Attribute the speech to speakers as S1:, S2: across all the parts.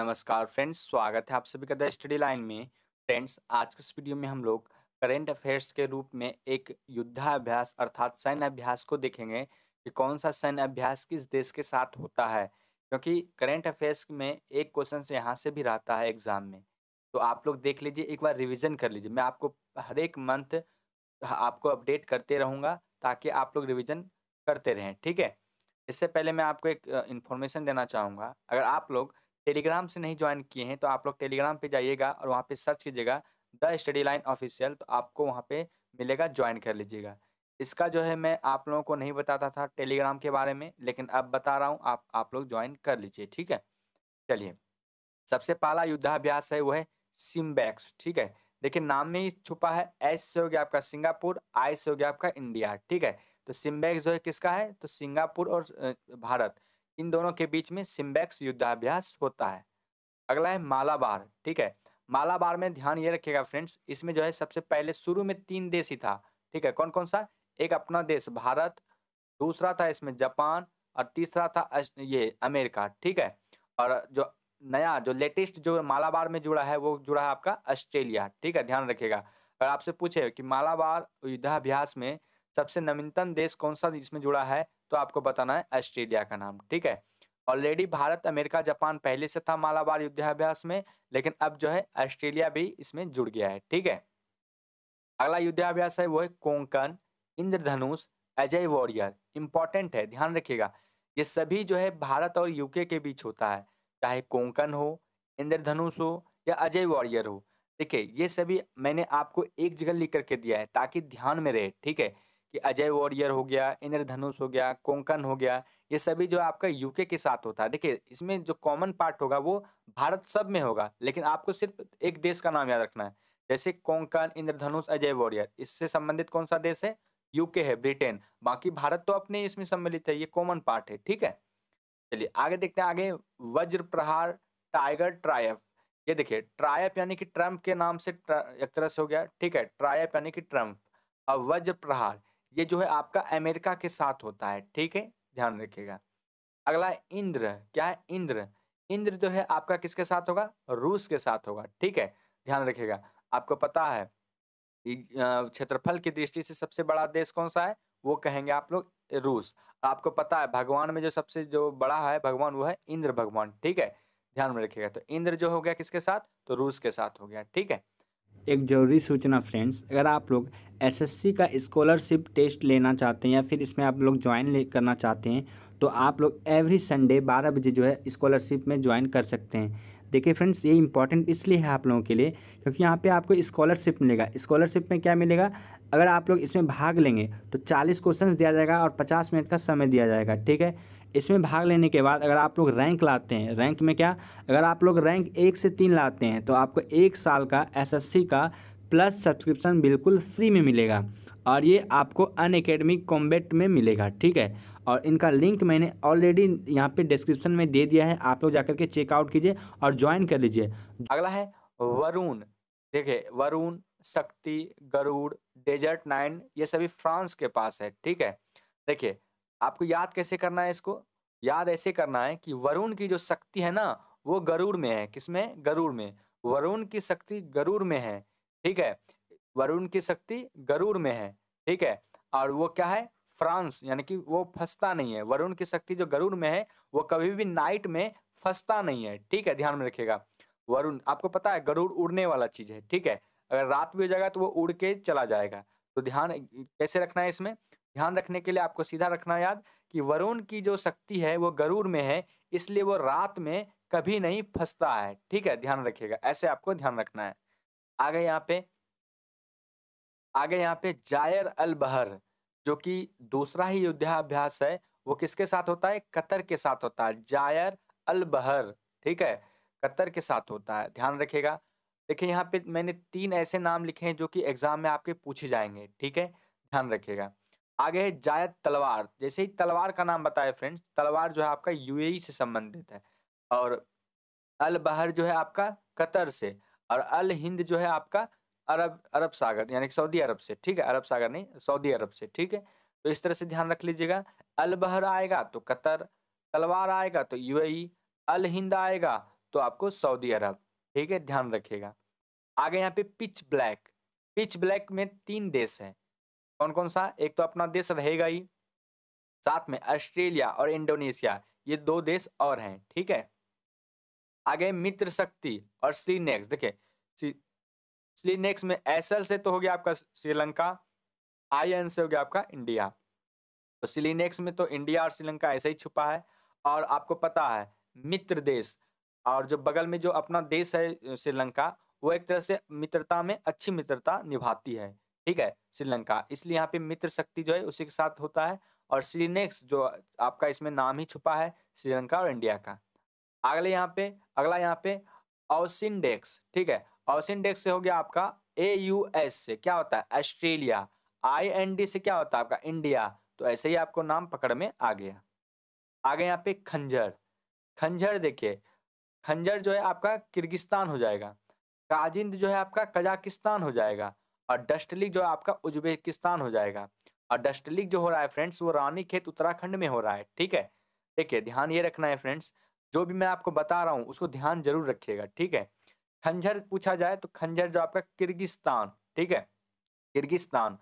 S1: नमस्कार फ्रेंड्स स्वागत है आप सभी का द स्टडी लाइन में फ्रेंड्स आज के इस वीडियो में हम लोग करेंट अफेयर्स के रूप में एक युद्धाभ्यास अर्थात सैन्य अभ्यास को देखेंगे कि कौन सा सैन्य अभ्यास किस देश के साथ होता है क्योंकि करेंट अफेयर्स में एक क्वेश्चन से यहाँ से भी रहता है एग्जाम में तो आप लोग देख लीजिए एक बार रिविजन कर लीजिए मैं आपको हर एक मंथ आपको अपडेट करते रहूँगा ताकि आप लोग रिविजन करते रहें ठीक है इससे पहले मैं आपको एक इन्फॉर्मेशन देना चाहूँगा अगर आप लोग टेलीग्राम से नहीं ज्वाइन किए हैं तो आप लोग टेलीग्राम पे जाइएगा और वहाँ पे सर्च कीजिएगा द स्टडी लाइन ऑफिशियल तो आपको वहाँ पे मिलेगा ज्वाइन कर लीजिएगा इसका जो है मैं आप लोगों को नहीं बताता था टेलीग्राम के बारे में लेकिन अब बता रहा हूँ आप आप लोग ज्वाइन कर लीजिए ठीक है चलिए सबसे पहला युद्धाभ्यास है वो है सिम्बैक्स ठीक है देखिए नाम में ही छुपा है एस से हो गया आपका सिंगापुर आई से हो गया आपका इंडिया ठीक है तो सिम्बैक्स जो है किसका है तो सिंगापुर और भारत इन दोनों के बीच में सिम्बैक्स युद्धाभ्यास होता है अगला है मालाबार ठीक है मालाबार में ध्यान ये रखिएगा फ्रेंड्स इसमें जो है सबसे पहले शुरू में तीन देश ही था ठीक है कौन कौन सा एक अपना देश भारत दूसरा था इसमें जापान और तीसरा था ये अमेरिका ठीक है और जो नया जो लेटेस्ट जो मालाबार में जुड़ा है वो जुड़ा है आपका ऑस्ट्रेलिया ठीक है ध्यान रखिएगा अगर आपसे पूछे कि मालाबार युद्धाभ्यास में सबसे नवीनतम देश कौन सा इसमें जुड़ा है तो आपको बताना है ऑस्ट्रेलिया का नाम ठीक है ऑलरेडी भारत अमेरिका जापान पहले से था मालाबार युद्धाभ्यास में लेकिन अब जो है ऑस्ट्रेलिया भी इसमें जुड़ गया है ठीक है अगला युद्धाभ्यास है वो है कोंकण इंद्रधनुष अजय वॉरियर इंपॉर्टेंट है ध्यान रखिएगा ये सभी जो है भारत और यूके के बीच होता है चाहे कोंकण हो इंद्रधनुष हो या अजय वॉरियर हो देखिये ये सभी मैंने आपको एक जगह लिख करके दिया है ताकि ध्यान में रहे ठीक है कि अजय वॉरियर हो गया इंद्रधनुष हो गया कोंकण हो गया ये सभी जो आपका यूके के साथ होता है देखिए इसमें जो कॉमन पार्ट होगा वो भारत सब में होगा लेकिन आपको सिर्फ एक देश का नाम याद रखना है जैसे कोंकण इंद्रधनुष अजय वॉरियर इससे संबंधित कौन सा देश है यूके है ब्रिटेन बाकी भारत तो अपने इसमें सम्मिलित है ये कॉमन पार्ट है ठीक है चलिए आगे देखते हैं आगे वज्र प्रहार टाइगर ट्रायफ ये देखिए ट्रायप यानी कि ट्रम्प के नाम से एक तरह से हो गया ठीक है ट्रायप यानी कि ट्रम्प और वज्र प्रहार ये जो है आपका अमेरिका के साथ होता है ठीक है ध्यान रखिएगा अगला इंद्र क्या है इंद्र इंद्र जो है आपका किसके साथ होगा रूस के साथ होगा ठीक है ध्यान रखिएगा आपको पता है क्षेत्रफल की दृष्टि से सबसे बड़ा देश कौन सा है वो कहेंगे आप लोग रूस आपको पता है भगवान में जो सबसे जो बड़ा है भगवान वो है इंद्र भगवान ठीक है ध्यान में रखिएगा तो इंद्र जो हो गया किसके साथ तो रूस के साथ हो गया ठीक है एक ज़रूरी सूचना फ्रेंड्स अगर आप लोग एसएससी का स्कॉलरशिप टेस्ट लेना चाहते हैं या फिर इसमें आप लोग ज्वाइन करना चाहते हैं तो आप लोग एवरी संडे 12 बजे जो है स्कॉलरशिप में ज्वाइन कर सकते हैं देखिए फ्रेंड्स ये इंपॉर्टेंट इसलिए है आप लोगों के लिए क्योंकि यहाँ पे आपको स्कॉलरशिप मिलेगा स्कॉलरशिप में क्या मिलेगा अगर आप लोग इसमें भाग लेंगे तो 40 क्वेश्चंस दिया जाएगा और 50 मिनट का समय दिया जाएगा ठीक है इसमें भाग लेने के बाद अगर आप लोग रैंक लाते हैं रैंक में क्या अगर आप लोग रैंक एक से तीन लाते हैं तो आपको एक साल का एसएससी का प्लस सब्सक्रिप्शन बिल्कुल फ्री में मिलेगा और ये आपको अन कॉम्बेट में मिलेगा ठीक है और इनका लिंक मैंने ऑलरेडी यहाँ पे डिस्क्रिप्शन में दे दिया है आप लोग जाकर के चेकआउट कीजिए और ज्वाइन कर लीजिए अगला है वरुण देखिए वरुण शक्ति गरुड़ डेजर्ट नाइन ये सभी फ्रांस के पास है ठीक है देखिए आपको याद कैसे करना है इसको याद ऐसे करना है कि वरुण की जो शक्ति है ना वो गरुड़ में है किसमें गरुड़ में वरुण की शक्ति गरुड़ में है ठीक है वरुण की शक्ति गरुड़ में है ठीक है और वो क्या है फ्रांस यानी कि वो फंसता नहीं है वरुण की शक्ति जो गरुड़ में है वो कभी भी नाइट में फंसता नहीं है ठीक है ध्यान में रखिएगा वरुण आपको पता है गरुड़ उड़ने वाला चीज है ठीक है अगर रात भी हो जाएगा तो वो उड़ के चला जाएगा तो ध्यान कैसे रखना है इसमें ध्यान रखने के लिए आपको सीधा रखना याद कि वरुण की जो शक्ति है वो गरुड़ में है इसलिए वो रात में कभी नहीं फंसता है ठीक है ध्यान रखिएगा ऐसे आपको ध्यान रखना है आगे यहाँ पे आगे यहाँ पे जायर अल बहर जो कि दूसरा ही युद्धाभ्यास है वो किसके साथ होता है कतर के साथ होता है जायर अल बहर ठीक है कतर के साथ होता है ध्यान रखिएगा देखिए यहाँ पे मैंने तीन ऐसे नाम लिखे हैं जो कि एग्जाम में आपके पूछे जाएंगे ठीक है ध्यान रखिएगा आगे है जायद तलवार जैसे ही तलवार का नाम बताया फ्रेंड्स तलवार जो है आपका यूएई से संबंधित है और अल बहर जो है आपका कतर से और अल हिंद जो है आपका अरब अरब सागर यानी कि सऊदी अरब से ठीक है अरब सागर नहीं सऊदी अरब से ठीक है तो इस तरह से ध्यान रख लीजिएगा अल बहर आएगा तो कतर तलवार आएगा तो यू अल हिंद आएगा तो आपको सऊदी अरब ठीक है ध्यान रखिएगा आगे यहाँ पे पिच ब्लैक पिच ब्लैक में तीन देश हैं कौन कौन सा एक तो अपना देश रहेगा ही साथ में ऑस्ट्रेलिया और इंडोनेशिया ये दो देश और हैं ठीक है आगे मित्र शक्ति और श्रीनेक्स देखिए श्रीनेक्स में एल से तो हो गया आपका श्रीलंका आई एन से हो गया आपका इंडिया तो सिलीनेक्स में तो इंडिया और श्रीलंका ऐसे ही छुपा है और आपको पता है मित्र देश और जो बगल में जो अपना देश है श्रीलंका वो एक तरह से मित्रता में अच्छी मित्रता निभाती है ठीक है श्रीलंका इसलिए यहाँ पे मित्र शक्ति जो है उसी के साथ होता है और श्रीनेक्स जो आपका इसमें नाम ही छुपा है श्रीलंका और इंडिया का अगले यहाँ पे अगला यहाँ पे ऑसिनडेक्स ठीक है ऑसिनडेक्स से हो गया आपका ए यू एस से क्या होता है ऑस्ट्रेलिया आई एन डी से क्या होता है आपका इंडिया तो ऐसे ही आपको नाम पकड़ में आ गया आगे यहाँ पे खंजर खंजर देखिए खंजर जो है आपका किर्गिस्तान हो जाएगा काजिंद जो है आपका कजाकिस्तान हो जाएगा और डस्ट लीग जो है आपका उज्बेकिस्तान हो जाएगा और डस्ट लीग जो हो रहा है फ्रेंड्स वो रानी खेत उत्तराखंड में हो रहा है ठीक है देखिए ध्यान ये रखना है फ्रेंड्स जो भी मैं आपको बता रहा हूँ उसको ध्यान जरूर रखिएगा ठीक है खंजर पूछा जाए तो खंजर जो आपका किर्गिस्तान ठीक है किर्गिस्तान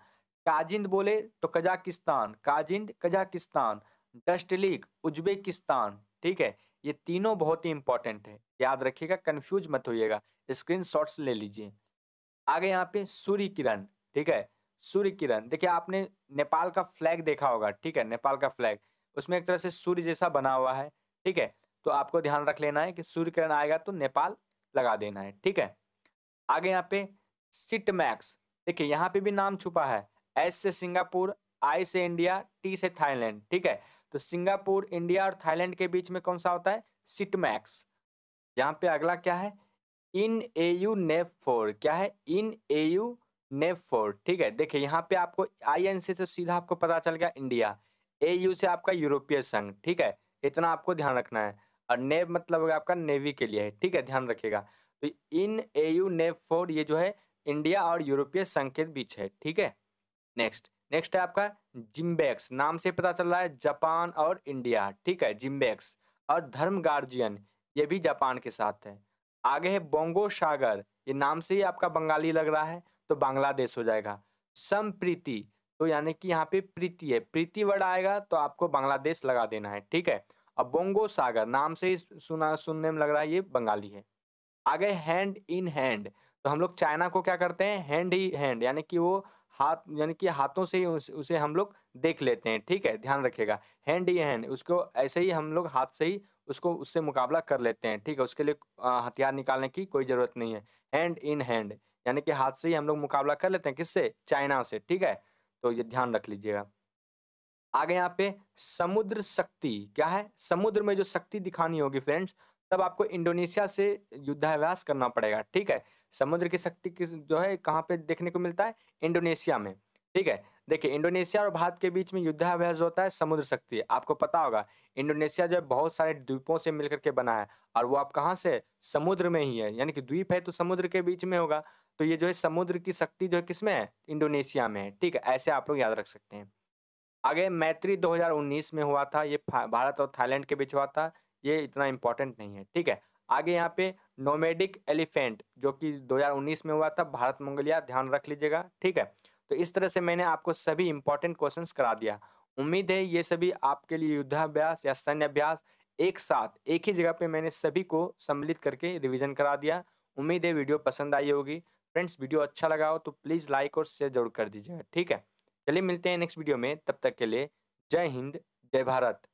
S1: काजिंद बोले तो Kazakhstan Kazind Kazakhstan Dustlik Uzbekistan ठीक है ये तीनों बहुत ही इंपॉर्टेंट है याद रखिएगा कन्फ्यूज मत होइएगा स्क्रीन ले लीजिए आगे यहाँ पे सूर्य किरण ठीक है सूर्य किरण देखिए आपने नेपाल का फ्लैग देखा होगा ठीक है नेपाल का फ्लैग उसमें एक तरह से सूर्य जैसा बना हुआ है ठीक है तो आपको ध्यान रख लेना है कि सूर्य किरण आएगा तो नेपाल लगा देना है ठीक है आगे यहाँ पे सिट मैक्स देखिए यहाँ पे भी नाम छुपा है एस से सिंगापुर आई से इंडिया टी से थाईलैंड ठीक है तो सिंगापुर इंडिया और थाईलैंड के बीच में कौन सा होता है सिट मैक्स यहाँ पे अगला क्या है इन ए यू नेफ फोर क्या है इन ए यू नेफ फोर ठीक है देखिए यहाँ पे आपको आई एन से तो सीधा आपको पता चल गया इंडिया ए यू से आपका यूरोपीय संघ ठीक है इतना आपको ध्यान रखना है और नेव मतलब आपका नेवी के लिए है ठीक है ध्यान रखिएगा तो इन ए यू नेव फोर ये जो है इंडिया और यूरोपीय संघ के बीच है ठीक है नेक्स्ट नेक्स्ट है आपका जिम्बेक्स नाम से पता चल रहा है जापान और इंडिया ठीक है जिम्बेक्स और धर्म गार्जियन ये भी जापान के साथ है आगे है बोंगो सागर ये नाम से ही आपका बंगाली लग रहा है तो बांग्लादेश हो जाएगा संप्रीति तो यानी कि यहाँ पे प्रीति है प्रीति वर्ड आएगा तो आपको बांग्लादेश लगा देना है ठीक है अब बोंगो सागर नाम से ही सुना सुनने में लग रहा है ये बंगाली है आगे हैंड इन हैंड तो हम लोग चाइना को क्या करते हैं हैंड ही हैंड यानी कि वो हाथ यानी कि हाथों से ही उसे हम लोग देख लेते हैं ठीक है ध्यान रखिएगा हैंड ही हैंड उसको ऐसे ही हम लोग हाथ से ही उसको उससे मुकाबला कर लेते हैं ठीक है उसके लिए हथियार निकालने की कोई ज़रूरत नहीं है हैंड इन हैंड यानी कि हाथ से ही हम लोग मुकाबला कर लेते हैं किससे चाइना से ठीक है तो ये ध्यान रख लीजिएगा आगे यहाँ पे समुद्र शक्ति क्या है समुद्र में जो शक्ति दिखानी होगी फ्रेंड्स तब आपको इंडोनेशिया से युद्धाभ्यास करना पड़ेगा ठीक है समुद्र की शक्ति जो है कहाँ पे देखने को मिलता है इंडोनेशिया में ठीक है देखिए इंडोनेशिया और भारत के बीच में युद्धाभ्यास होता है समुद्र शक्ति आपको पता होगा इंडोनेशिया जो है बहुत सारे द्वीपों से मिलकर के बना है और वो आप कहाँ से समुद्र में ही है यानी कि द्वीप है तो समुद्र के बीच में होगा तो ये जो है समुद्र की शक्ति जो है किसमें है इंडोनेशिया में है ठीक है ऐसे आप लोग याद रख सकते हैं आगे मैत्री 2019 में हुआ था ये भारत और थाईलैंड के बीच हुआ था ये इतना इम्पोर्टेंट नहीं है ठीक है आगे यहाँ पे नोमेडिक एलिफेंट जो कि 2019 में हुआ था भारत मंगोलिया ध्यान रख लीजिएगा ठीक है तो इस तरह से मैंने आपको सभी इंपॉर्टेंट क्वेश्चन करा दिया उम्मीद है ये सभी आपके लिए युद्धाभ्यास या अभ्यास एक साथ एक ही जगह पे मैंने सभी को सम्मिलित करके रिवीजन करा दिया उम्मीद है वीडियो पसंद आई होगी फ्रेंड्स वीडियो अच्छा लगा हो तो प्लीज़ लाइक और शेयर जरूर कर दीजिएगा ठीक है चलिए मिलते हैं नेक्स्ट वीडियो में तब तक के लिए जय हिंद जय भारत